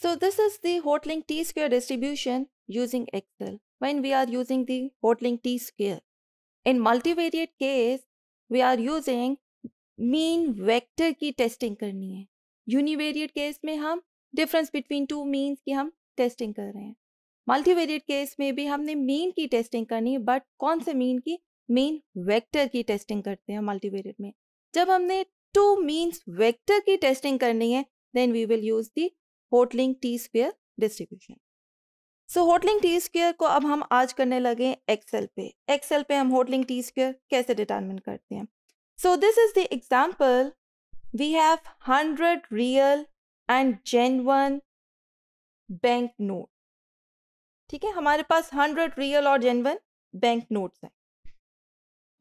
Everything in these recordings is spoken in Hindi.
So this is the Hotling t-square distribution using Excel when we are using the Hotling t-square. In multivariate case, we are using mean vector की टेस्टिंग करनी है यूनिवेरिएट केस में हम डिफरेंस बिटवीन टू मीन्स की हम टेस्टिंग कर रहे हैं मल्टीवेरिएट केस में भी हमने मीन की टेस्टिंग करनी है बट कौन से मीन की मीन वेक्टर की टेस्टिंग करते हैं मल्टीवेरिएट में जब हमने टू मीन्स वेक्टर की टेस्टिंग करनी है then we will use the Hotelling T square distribution so Hotelling T square को अब हम आज करने लगे एक्सेल पे एक्सेल पे हम होटलिंग टी स्क्र कैसे डिटर्मिन करते हैं so this is the example we have hundred real and genuine bank note ठीक है हमारे पास हंड्रेड रियल और जेनवन बैंक नोट्स हैं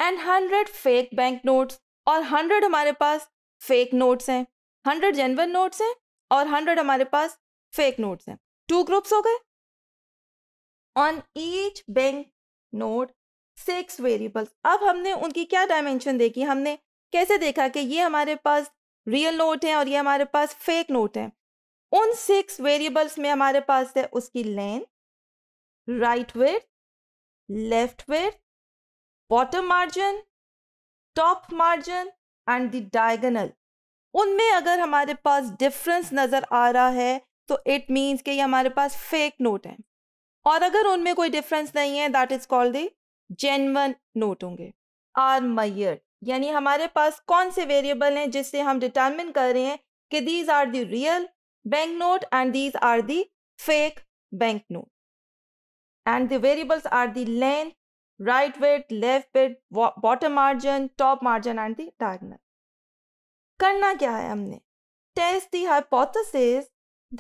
and hundred fake bank notes और हंड्रेड हमारे पास फेक नोट्स हैं हंड्रेड जेनवन नोट्स हैं और हंड्रेड हमारे पास फेक नोट्स हैं टू ग्रुप्स हो गए on each bank note six variables अब हमने उनकी क्या डायमेंशन देखी हमने कैसे देखा कि ये हमारे पास रियल नोट हैं और ये हमारे पास फेक नोट हैं उन सिक्स वेरिएबल्स में हमारे पास है उसकी length right with left with bottom margin top margin and the diagonal उनमें अगर हमारे पास डिफरेंस नज़र आ रहा है तो इट मीन्स कि ये हमारे पास फेक नोट हैं और अगर उनमें कोई डिफरेंस नहीं है that is called the genuine note होंगे आर मैयर यानी हमारे पास कौन से वेरिएबल हैं जिससे हम डिटर्मिन कर रहे हैं कि these are the real bank note and these are the fake bank note and the variables are the length, right width, left width, bottom margin, top margin and the diagonal. करना क्या है हमने test the hypothesis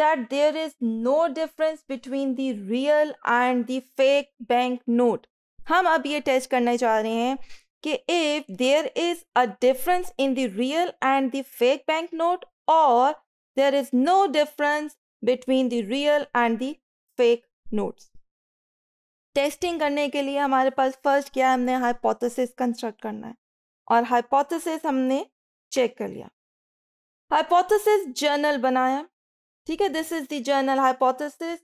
that there is no difference between the real and the fake bank note हम अब ये टेस्ट करना चाह रहे हैं कि if there is a difference in the real and the fake bank note और there is no difference between the real and the fake notes testing करने के लिए हमारे पास फर्स्ट क्या है हमने हाइपोथेसिस कंस्ट्रक्ट करना है और हाइपोथेसिस हमने चेक कर लिया हाइपोथेसिस जर्नल बनाया ठीक है this is the general hypothesis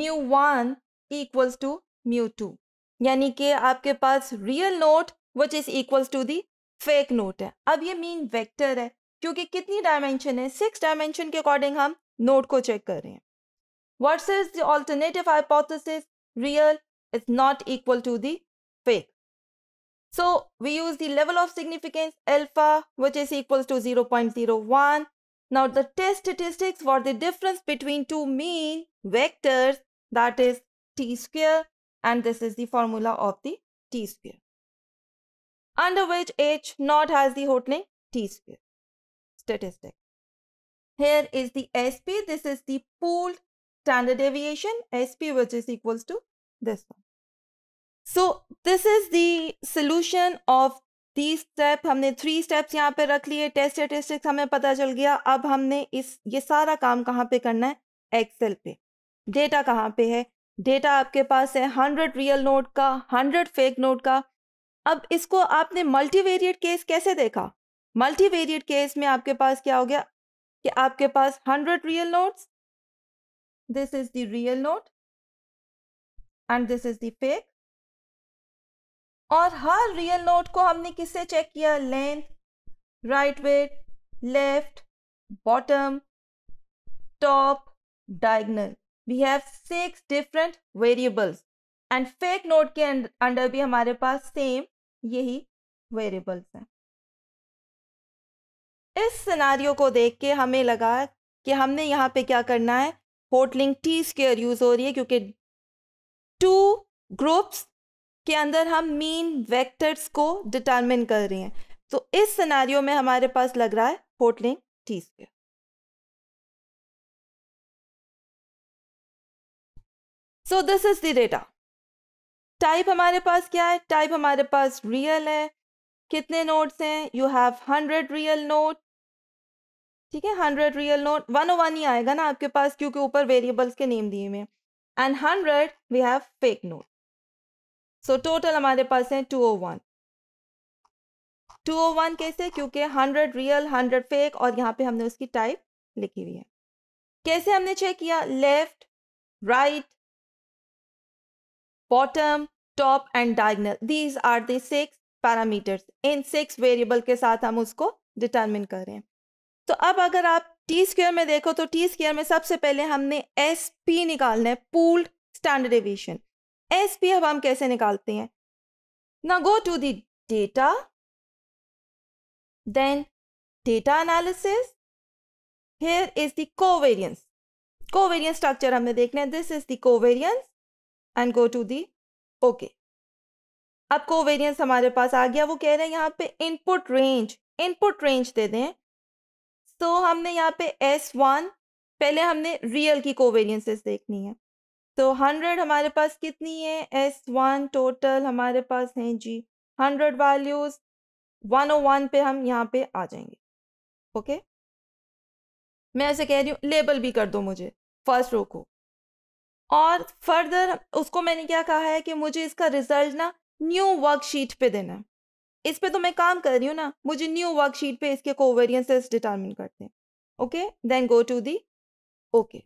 mu one equals to mu two यानी कि आपके पास real note which is equals to the fake note है अब ये मीन वेक्टर है क्योंकि कितनी डायमेंशन है सिक्स डायमेंशन के अकॉर्डिंग हम नोट को चेक कर रहे हैं versus the alternative hypothesis real is not equal to the fake So we use the level of significance alpha, which is equals to 0.01. Now the test statistics for the difference between two mean vectors, that is t square, and this is the formula of the t square, under which h naught has the Hotling t square statistic. Here is the SP, this is the pooled standard deviation, SP which is equals to this one. So this is the solution of the step हमने थ्री स्टेप्स यहाँ पे रख लिए टेस्ट स्टेटिस्टिक्स हमें पता चल गया अब हमने इस ये सारा काम कहाँ पे करना है एक्सेल पे डेटा कहाँ पे है डेटा आपके पास है हंड्रेड रियल नोट का हंड्रेड फेक नोट का अब इसको आपने मल्टीवेरिएट केस कैसे देखा मल्टीवेरिएट केस में आपके पास क्या हो गया कि आपके पास hundred real notes this is the real note and this is the fake और हर रियल नोट को हमने किससे चेक किया length right wait left bottom top diagonal we have six different variables and fake note के अंडर भी हमारे पास सेम यही वेरिएबल्स हैं इस सिनारियो को देख के हमें लगा कि हमने यहाँ पे क्या करना है होटलिंग टी स्केयर यूज हो रही है क्योंकि टू ग्रुप्स के अंदर हम मीन वेक्टर्स को डिटरमिन कर रहे हैं तो इस सिनारियों में हमारे पास लग रहा है Hotelling T square so this is the data type हमारे पास क्या है टाइप हमारे पास रियल है कितने नोट्स हैं you have hundred real note ठीक है hundred real note one O one ही आएगा ना आपके पास क्योंकि ऊपर वेरिएबल्स के नेम दिए हुए हैं and hundred we have fake note so so, total हमारे पास है two O one two O one कैसे क्योंकि हंड्रेड रियल हंड्रेड फेक और यहाँ पे हमने उसकी टाइप लिखी हुई है कैसे हमने चेक किया left right bottom top and diagonal these are six parameters in six variable के साथ हम उसको डिटर्मिन कर रहे हैं तो अब अगर आप टी स्क्र में देखो तो टी स्क्र में सबसे पहले हमने एस पी निकालना है पूल्ड स्टैंडर्ड एस पी अब हम कैसे निकालते हैं ना go to the data then data analysis here is the covariance covariance structure हमने देखना है this is the covariance and go to the okay अब कोवेरियंस हमारे पास आ गया वो कह रहे हैं यहाँ पे इनपुट रेंज इनपुट रेंज दे दें तो हमने यहाँ पे एस वन पहले हमने रियल की कोवेरियंसेस देखनी है तो हंड्रेड हमारे पास कितनी है एस वन टोटल हमारे पास हैं जी hundred values one O one पे हम यहाँ पे आ जाएंगे ओके मैं ऐसे कह रही हूँ लेबल भी कर दो मुझे फर्स्ट रो को और फर्दर उसको मैंने क्या कहा है कि मुझे इसका रिजल्ट ना न्यू वर्कशीट पे देना है इस पे तो मैं काम कर रही हूँ ना मुझे न्यू वर्कशीट पे इसके कोवेरियंसेस डिटर्मिन करते हैं okay then go to the okay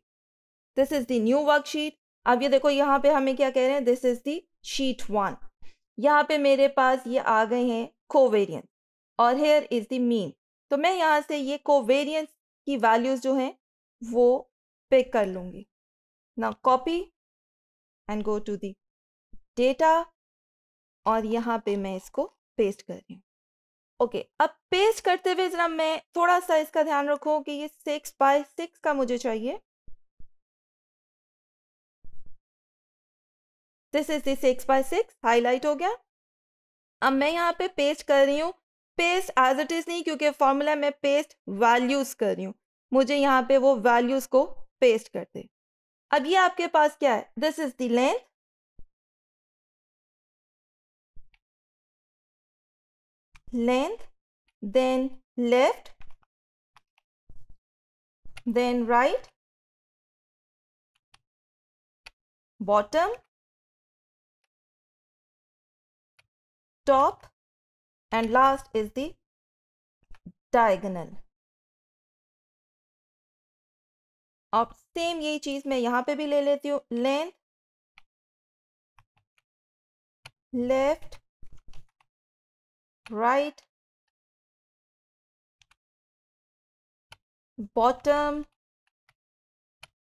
this is the new worksheet अब ये देखो यहाँ पे हमें क्या कह रहे हैं this is the sheet one यहाँ पे मेरे पास ये आ गए हैं कोवेरियंस और हेयर इज द मीन तो मैं यहाँ से ये कोवेरियंस की वैल्यूज जो हैं वो पिक कर लूंगी ना copy and go to the data और यहाँ पे मैं इसको पेस्ट कर रही हूँ ओके अब पेस्ट करते हुए ज़रा मैं थोड़ा सा इसका ध्यान रखूँ कि ये सिक्स बाय सिक्स का मुझे चाहिए this is this six by six highlight हो गया अब मैं यहाँ पे पेस्ट कर रही हूँ पेस्ट एज इट इज नहीं क्योंकि फॉर्मूला में पेस्ट वैल्यूज कर रही हूँ मुझे यहाँ पे वो वैल्यूज को पेस्ट कर दे अब ये आपके पास क्या है this is the length length then left then right bottom top and last is the diagonal और सेम यही चीज मैं यहां पे भी ले लेती हूँ length left right bottom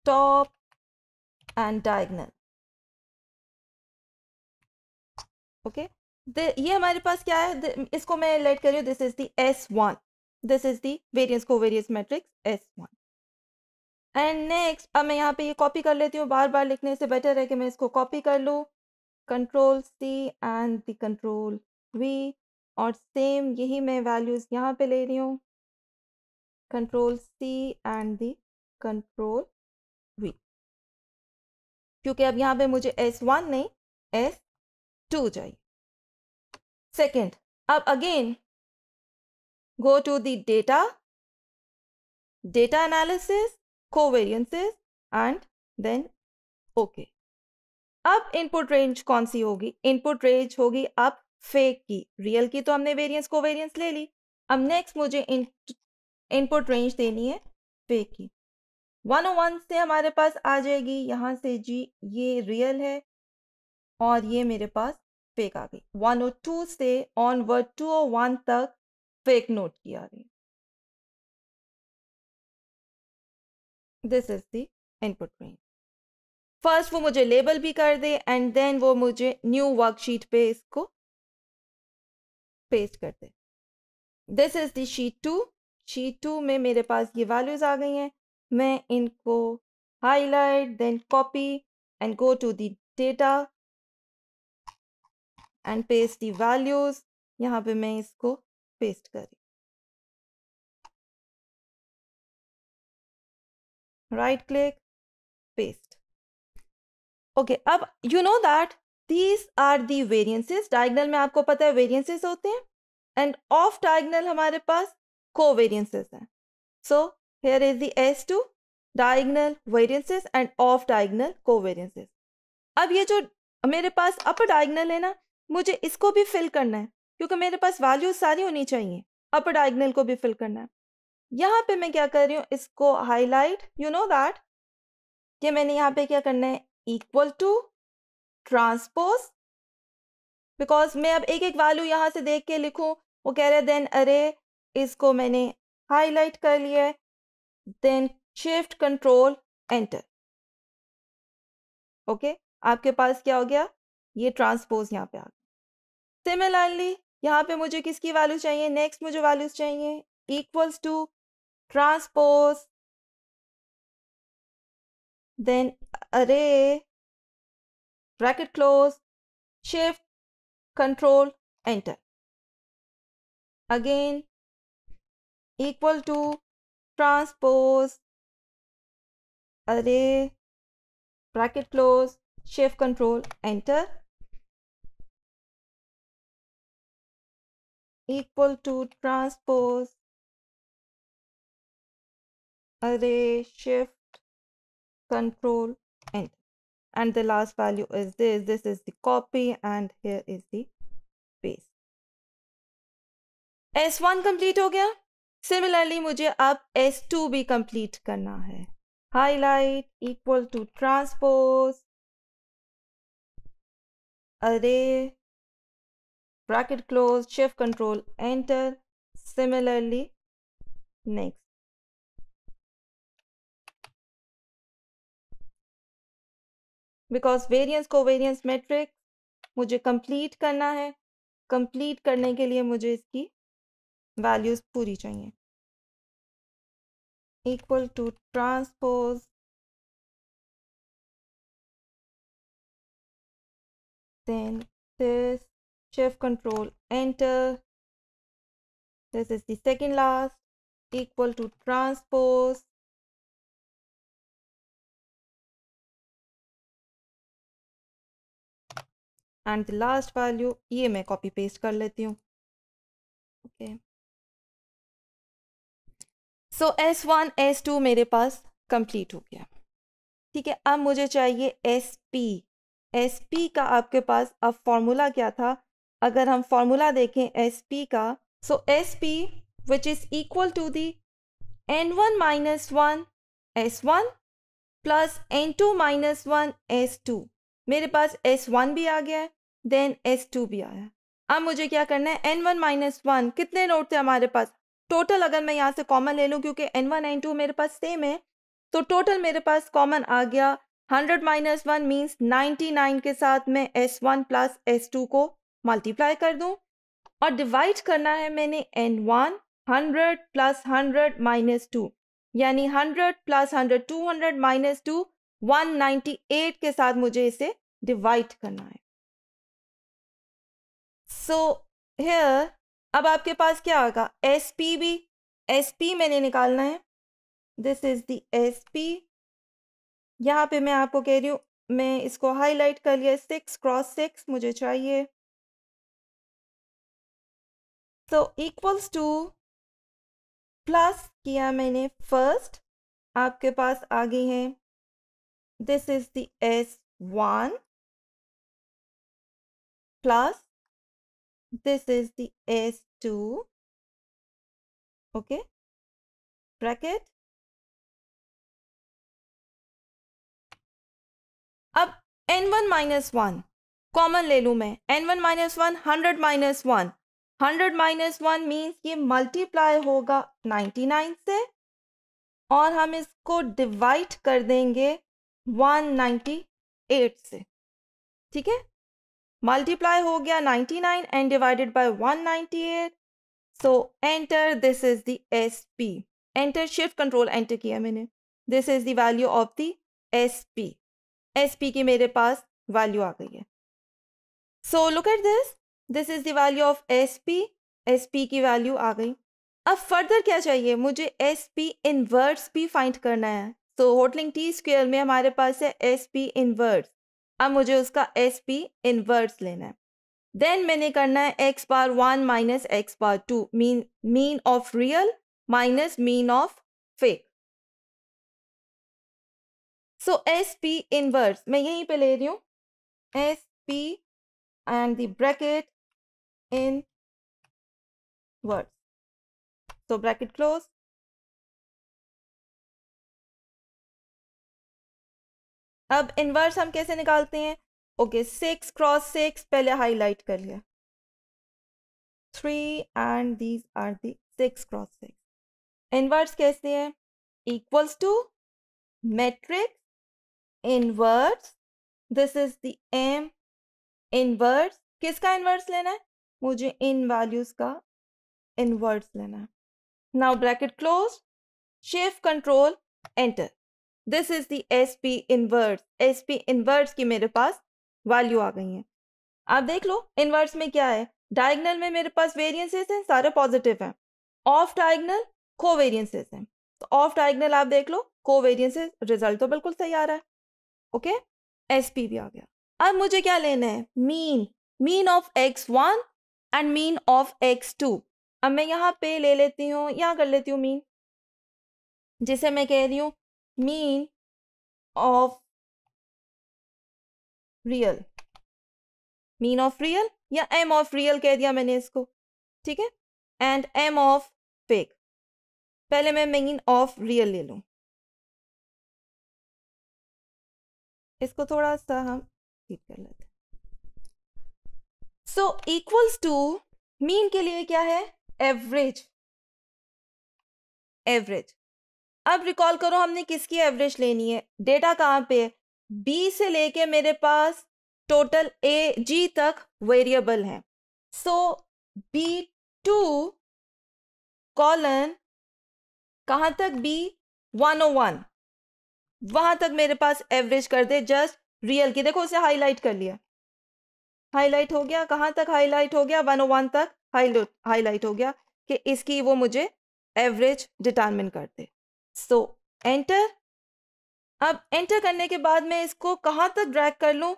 top and diagonal okay ये हमारे पास क्या है इसको मैं लेट करी this is the S one this is the variance variance matrix S one and next अब मैं यहाँ पे ये कॉपी कर लेती हूँ बार बार लिखने से बेटर है कि मैं इसको कॉपी कर लूँ control C and the control V और सेम यही मैं वैल्यूज़ यहाँ पे ले रही हूँ control C and the control V क्योंकि अब यहाँ पे मुझे एस वन नहीं एस टू चाहिए सेकेंड अब again go to the data data analysis covariances and then okay अब इनपुट रेंज कौन सी होगी इनपुट रेंज होगी अब फेक की रियल की तो हमने वेरियंस को वेरियंस ले ली अब नेक्स्ट मुझे इनपुट रेंज देनी है फेक की वन ओ वन से हमारे पास आ जाएगी यहाँ से जी ये रियल है और ये मेरे पास फेक आ गई 102 से ऑनवर्ड 201 तक फेक नोट की आ गई this is the input range first वो मुझे लेबल भी कर दे एंड देन वो मुझे न्यू वर्कशीट पे इसको पेस्ट कर दे this is the sheet two sheet two में मेरे पास ये वैल्यूज आ गई हैं मैं इनको highlight then copy and go to the data and paste the values यहाँ पे मैं इसको पेस्ट करी राइट क्लिक पेस्ट ओके अब you know that these are the variances diagonal में आपको पता है वेरियंसेस होते हैं एंड ऑफ डायगनल हमारे पास को वेरियंसेस हैं so here is the S two diagonal variances and off diagonal covariances अब ये जो मेरे पास अपर डायगनल है ना मुझे इसको भी फिल करना है क्योंकि मेरे पास वैल्यू सारी होनी चाहिए अपर डायगनल को भी फिल करना है यहाँ पे मैं क्या कर रही हूँ इसको हाईलाइट यू नो दैट कि मैंने यहाँ पे क्या करना है इक्वल टू ट्रांसपोज बिकॉज मैं अब एक एक वैल्यू यहाँ से देख के लिखूँ वो कह रहे देन अरे इसको मैंने हाईलाइट कर लिया है then shift control enter okay आपके पास क्या हो गया ये ट्रांसपोज यहाँ पे आ गया सिमिलरली यहाँ पे मुझे किसकी वैल्यू चाहिए नेक्स्ट मुझे वैल्यूज चाहिए equals to transpose then array bracket close shift control enter again equal to transpose array bracket close shift control enter equal to transpose array shift control enter and the last value is this this is the copy and here is the paste s1 complete हो गया सिमिलरली मुझे अब s2 भी कंप्लीट करना है highlight equal to transpose array bracket close, shift control, enter. Similarly, next. because variance covariance matrix मुझे कंप्लीट करना है कंप्लीट करने के लिए मुझे इसकी वैल्यूज पूरी चाहिए equal to transpose then this shift control enter this is the second last equal to transpose and the last value ये मैं कॉपी पेस्ट कर लेती हूँ okay so S one S two मेरे पास कंप्लीट हो गया ठीक है अब मुझे चाहिए एस पी एस पी का आपके पास अब फॉर्मूला क्या था अगर हम फॉर्मूला देखें एस पी का so S P which is equal to the N one minus one S one plus N two minus one S two मेरे पास एस वन भी आ गया है देन एस टू भी आया अब मुझे क्या करना है एन वन माइनस वन कितने नोट थे हमारे पास टोटल अगर मैं यहाँ से कॉमन ले लूँ क्योंकि एन वन एन टू मेरे पास सेम है तो टोटल मेरे पास कॉमन आ गया hundred minus one means ninety nine के साथ मैं S one plus S two को मल्टीप्लाई कर दूं और डिवाइड करना है मैंने N one hundred plus hundred minus two यानी hundred plus hundred two hundred minus two one ninety eight के साथ मुझे इसे डिवाइड करना है सो so, हेयर अब आपके पास क्या होगा एस पी भी एस पी मैंने निकालना है this is the S P यहाँ पे मैं आपको कह रही हूँ मैं इसको हाईलाइट कर लिया सिक्स क्रॉस सिक्स मुझे चाहिए सो इक्वल्स टू प्लस किया मैंने फर्स्ट आपके पास आगे है this is the S one plus is the S two okay bracket अब n1 one minus one common ले लू मैं n1 one minus one hundred minus one hundred minus one means ये मल्टीप्लाई होगा नाइन्टी नाइन से और हम इसको डिवाइड कर देंगे वन नाइन्टी एट से ठीक है मल्टीप्लाई हो गया ninety nine and divided by one ninety eight so enter this is the S P enter shift control enter किया मैंने this is the value of the S P S P की मेरे पास वैल्यू आ गई है so look at this this is the value of S P S P की वैल्यू आ गई अब फर्दर क्या चाहिए मुझे एस पी इनवर्स भी फाइंड करना है तो होटलिंग टी स्क्र में हमारे पास है एस पी इनवर्स अब मुझे उसका एस पी इनवर्स लेना है देन मैंने करना है X bar one minus X bar two mean mean of real minus mean of fake so S P inverse मैं यहीं पे ले रही हूँ S P and the bracket in words. So bracket close. अब इनवर्स हम कैसे निकालते हैं ओके सिक्स क्रॉस सिक्स पहले हाईलाइट कर लिया three and these are the six cross six inverse कैसे हैं equals to matrix inverse this is the m inverse किसका इनवर्स लेना है मुझे इन वैल्यूज का इनवर्स लेना है now bracket close shift control enter this is the S P inverse S P inverse की मेरे पास वैल्यू आ गई है आप देख लो इनवर्स में क्या है डायगनल में मेरे पास वेरियंसेस हैं सारे पॉजिटिव हैं ऑफ डायगनल को वेरियंसेस हैं तो ऑफ डायगनल आप देख लो को वेरियंसेस रिजल्ट तो बिल्कुल सही आ रहा है ओके एस पी भी आ गया अब मुझे क्या लेना है mean mean of X one and mean of X two अब मैं यहाँ पे ले लेती हूँ यहाँ कर लेती हूँ मीन जिसे मैं कह रही हूँ mean of real mean of real या एम ऑफ रियल कह दिया मैंने इसको ठीक है एंड एम ऑफ फेक पहले मैं मीन ऑफ रियल ले लूँ इसको थोड़ा सा हम ठीक कर लेते सो इक्वल्स टू मीन के लिए क्या है एवरेज एवरेज अब रिकॉल करो हमने किसकी एवरेज लेनी है डेटा कहाँ पे है बी से लेके मेरे पास टोटल ए जी तक वेरिएबल है सो बी टू कॉलन कहाँ तक बी वन ओ वन वहां तक मेरे पास एवरेज कर दे जस्ट रियल की देखो उसे हाईलाइट कर लिया हाईलाइट हो गया कहाँ तक हाईलाइट हो गया वन ओ वन तक हाईलाइट हो गया कि इसकी वो मुझे एवरेज डिटर्मिन कर दे सो एंटर अब एंटर करने के बाद मैं इसको कहाँ तक ड्रैग कर लूँ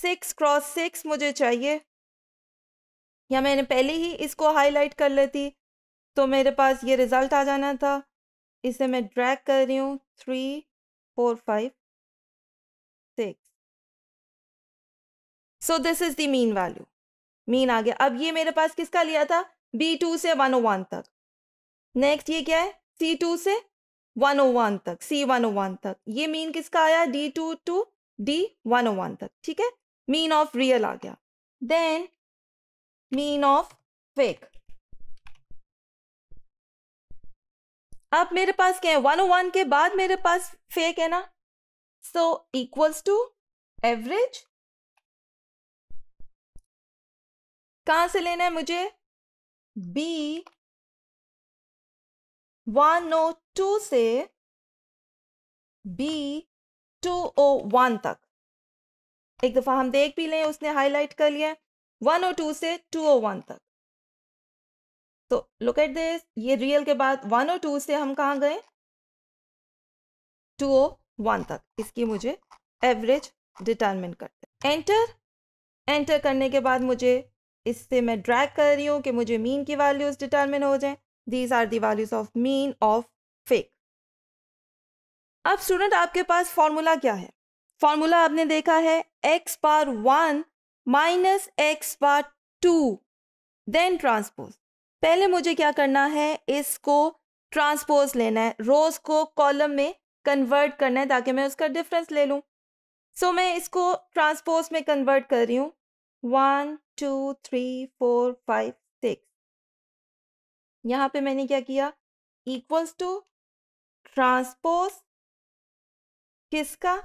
सिक्स क्रॉस सिक्स मुझे चाहिए या मैंने पहले ही इसको हाईलाइट कर लेती तो मेरे पास ये रिज़ल्ट आ जाना था इसे मैं ड्रैग कर रही हूँ three four five six so this is the mean value mean आ गया अब ये मेरे पास किसका लिया था बी टू से वन ओ वन तक नेक्स्ट ये क्या है सी टू से वन ओ वन तक सी वन ओ वन तक ये मीन किसका आया D two two D one O one तक ठीक है मीन ऑफ रियल आ गया देन मीन ऑफ फेक अब मेरे पास क्या है वन ओ वन के बाद मेरे पास फेक है ना सो इक्वल्स टू एवरेज कहां से लेना है मुझे बी वन ओ टू से बी टू ओ वन तक एक दफा हम देख भी लें उसने हाईलाइट कर लिया वन ओ टू से टू ओ वन तक तो लुक एट दिस ये रियल के बाद वन ओ टू से हम कहाँ गए टू ओ वन तक इसकी मुझे एवरेज डिटर्मिन करते एंटर एंटर करने के बाद मुझे इससे मैं ड्रैग कर रही हूँ कि मुझे मीन की वैल्यूज डिटरमिन हो जाएं these are the values of mean of fake अब स्टूडेंट आपके पास फॉर्मूला क्या है फॉर्मूला आपने देखा है X bar one minus X bar two then transpose पहले मुझे क्या करना है इसको ट्रांसपोज लेना है रोज को कॉलम में कन्वर्ट करना है ताकि मैं उसका डिफरेंस ले लूँ सो so, मैं इसको ट्रांसपोज में कन्वर्ट कर रही हूँ one two three four five six यहाँ पे मैंने क्या किया इक्वल्स टू ट्रांसपोज किसका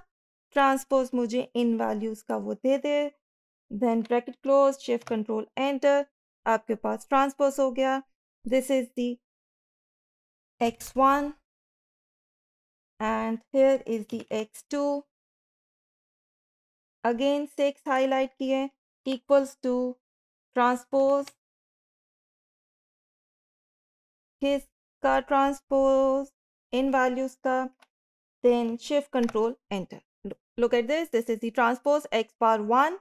ट्रांसपोज मुझे इन वैल्यूज का वो दे दे then bracket close shift control enter आपके पास ट्रांसपोज हो गया this is the X one and here is the X two again six highlight किए equals to transpose इसका transpose in values का then shift control enter look at this this is the transpose x bar 1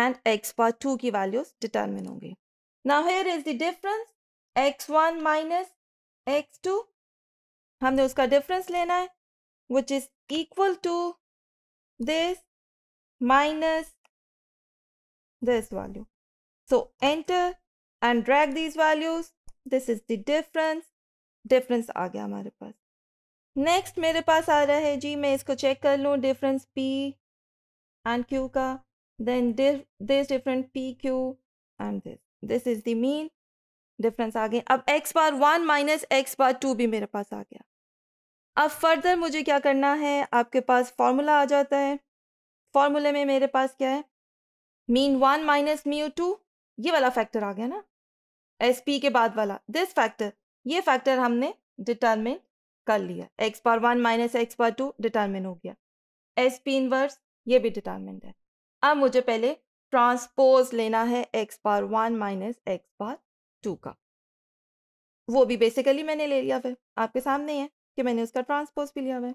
and x bar 2 की values determine होंगे now here is the difference x1 minus x2 हमने उसका difference लेना है which is equal to this minus this value. So enter and drag these values. This is the difference. Difference आ गया हमारे पास नेक्स्ट मेरे पास आ रहा है जी मैं इसको चेक कर लूँ डिफरेंस पी एंड क्यू का then this different P Q and this this is the mean. Difference आ गया अब X bar one minus X bar two भी मेरे पास आ गया अब फर्दर मुझे क्या करना है आपके पास फॉर्मूला आ जाता है फॉर्मूले में मेरे पास क्या है mean one minus mu two ये वाला फैक्टर आ गया ना एस पी के बाद वाला दिस फैक्टर ये फैक्टर हमने डिटर्मिन कर लिया X bar one minus X bar two determine हो गया एस पी इनवर्स ये भी डिटर्मेंट है अब मुझे पहले ट्रांसपोज लेना है X bar one minus X bar two का वो भी बेसिकली मैंने ले लिया हुआ है आपके सामने है कि मैंने उसका ट्रांसपोज भी लिया हुआ है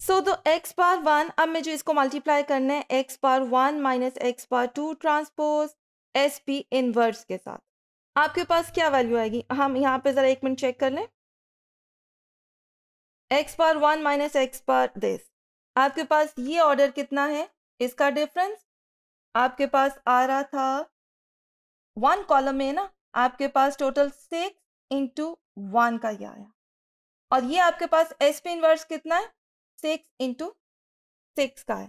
सो तो एक्स बार वन अब जो इसको मल्टीप्लाई करना है X bar one minus X bar two transpose S P inverse के साथ आपके पास क्या वैल्यू आएगी हम यहाँ पे ज़रा एक मिनट चेक कर लें X bar one minus X bar this आपके पास ये ऑर्डर कितना है इसका डिफरेंस आपके पास आ रहा था वन कॉलम में ना आपके पास टोटल सिक्स इंटू वन का ये आया और ये आपके पास एस पी इनवर्स कितना है सिक्स इंटू सिक्स का है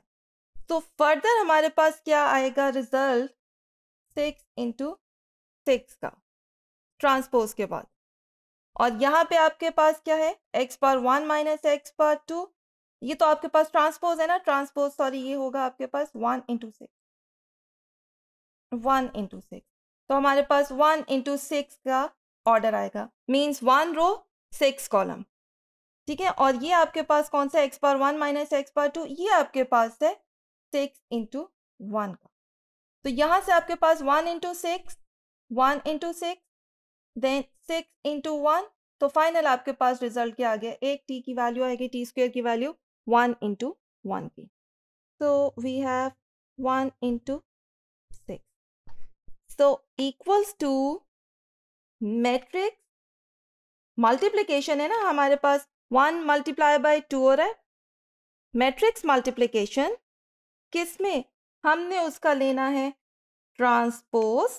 तो फर्दर हमारे पास क्या आएगा रिजल्ट सिक्स इंटू सिक्स का ट्रांसपोज के बाद और यहाँ पे आपके पास क्या है X bar one minus X bar two ये तो आपके पास ट्रांसपोज है ना ट्रांसपोज सॉरी ये होगा आपके पास one into six one into six तो हमारे पास वन इंटू सिक्स का ऑर्डर आएगा means one row six column ठीक है और ये आपके पास कौन सा X bar one minus X bar two ये आपके पास है सिक्स इंटू वन का तो यहाँ से आपके पास one into six one into six then six into one तो फाइनल आपके पास रिजल्ट क्या आ गया एक टी की वैल्यू आएगी टी स्क्वेयर की वैल्यू वन इंटू वन की so we have one into six so equals to matrix multiplication है ना हमारे पास वन मल्टीप्लाई बाई टू हो रहा है मैट्रिक्स मल्टीप्लीकेशन किस में हमने उसका लेना है ट्रांसपोज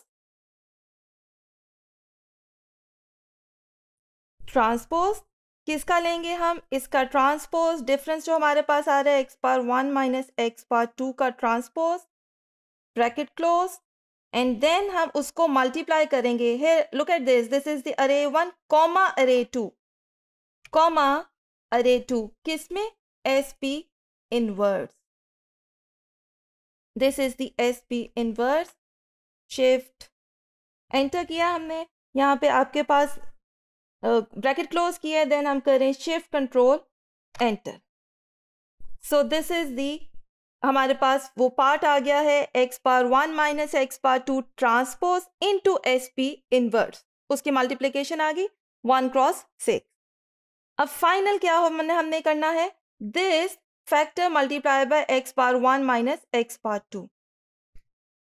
ट्रांसपोज किसका लेंगे हम इसका ट्रांसपोज डिफरेंस जो हमारे पास आ रहा है X bar one minus X bar two का transpose bracket close and then हम उसको मल्टीप्लाई करेंगे here look at this this is the array one comma array two comma array two किस में S P inverse this is the S P inverse shift enter किया हमने यहाँ पे आपके पास ब्रैकेट क्लोज किया देन हम करें shift control enter so this is the हमारे पास वो पार्ट आ गया है X bar one minus X bar two transpose into S P inverse उसकी मल्टीप्लीकेशन आ गई वन क्रॉस सिक्स अब फाइनल क्या मैंने हमने करना है this factor multiply by X bar one minus X bar two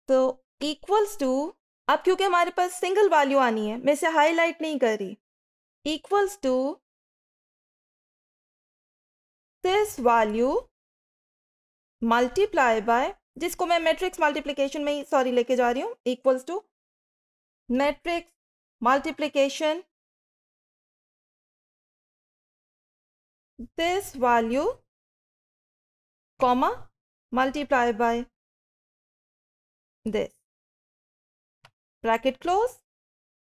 तो इक्वल्स टू अब क्योंकि हमारे पास सिंगल वैल्यू आनी है मैं इसे हाईलाइट नहीं कर रही equals to this value multiply by जिसको मैं मैट्रिक्स मल्टीप्लीकेशन में सॉरी लेके जा रही हूँ equals to matrix multiplication this value comma multiply by this bracket close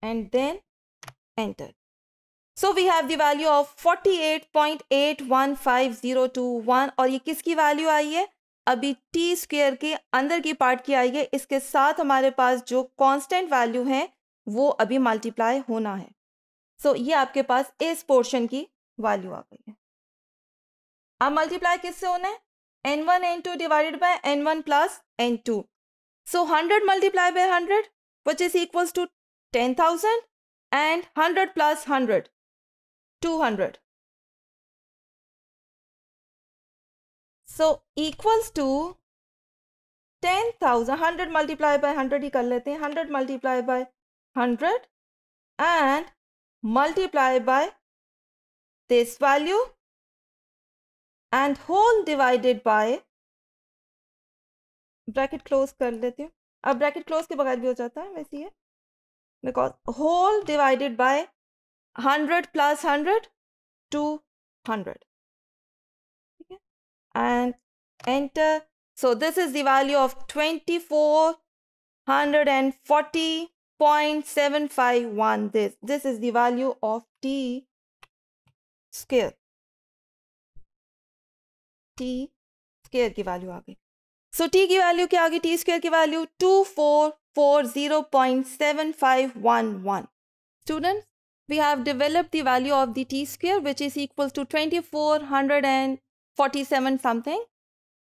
and then enter so we have the value of 48.815021 और ये किसकी value आई है अभी टी स्क्वेयर के अंदर की पार्ट की आई है इसके साथ हमारे पास जो कांस्टेंट वैल्यू है वो अभी मल्टीप्लाई होना है सो so, ये आपके पास इस पोर्शन की वैल्यू आ गई है अब मल्टीप्लाई किससे होना है N one N two divided by N one plus N two so hundred multiply by hundred which is equals to ten thousand and hundred plus hundred two hundred so equals to ten thousand hundred multiply by hundred ही कर लेते हैं hundred multiply by hundred and multiply by this value and whole divided by bracket close कर लेती हूँ अब ब्रैकेट क्लोज के बगैर भी हो जाता है वैसे ही है because whole divided by hundred plus hundred two hundred ठीक है and enter so this is the value of twenty four hundred and forty point seven five one this this is the value of T square T square की वैल्यू आ गई सो टी की वैल्यू क्या आ गई टी स्क्र की value two four four zero point seven five one one student we have of the T the which is equal to twenty four hundred and forty seven something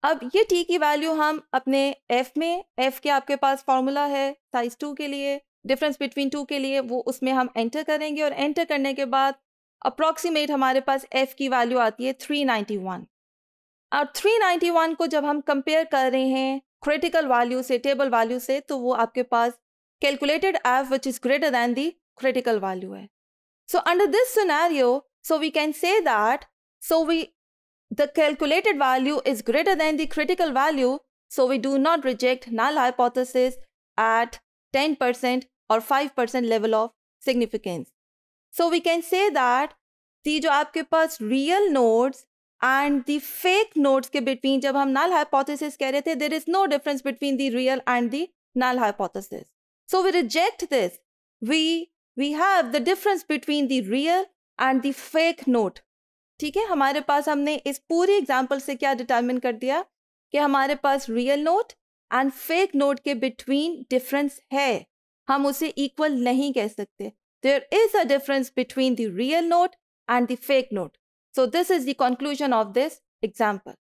अब ये टी की वैल्यू हम अपने एफ में एफ के आपके पास फॉर्मूला है साइज टू के लिए डिफरेंस बिटवीन टू के लिए वो उसमें हम एंटर करेंगे और एंटर करने के बाद अप्रॉक्सीमेट हमारे पास एफ की वैल्यू आती है थ्री नाइन्टी वन और 391 को जब हम कंपेयर कर रहे हैं क्रिटिकल वैल्यू से टेबल वैल्यू से तो वो आपके पास calculated F which is greater than the critical value है so under this scenario so we can say that so we the calculated value is greater than the critical value so we do not reject null hypothesis at ten percent और five percent level of significance so we can say that the जो आपके पास real nodes and the fake notes के बिटवीन जब हम नल हाइपोथेसिस कह रहे थे there is no difference between the real and the null hypothesis so we reject this we we have the difference between the real and the fake note ठीक है हमारे पास हमने इस पूरी एग्जाम्पल से क्या डिटर्मिन कर दिया कि हमारे पास real note and fake note के बिटवीन डिफरेंस है हम उसे इक्वल नहीं कह सकते there is a difference between the real note and the fake note So this is the conclusion of this example.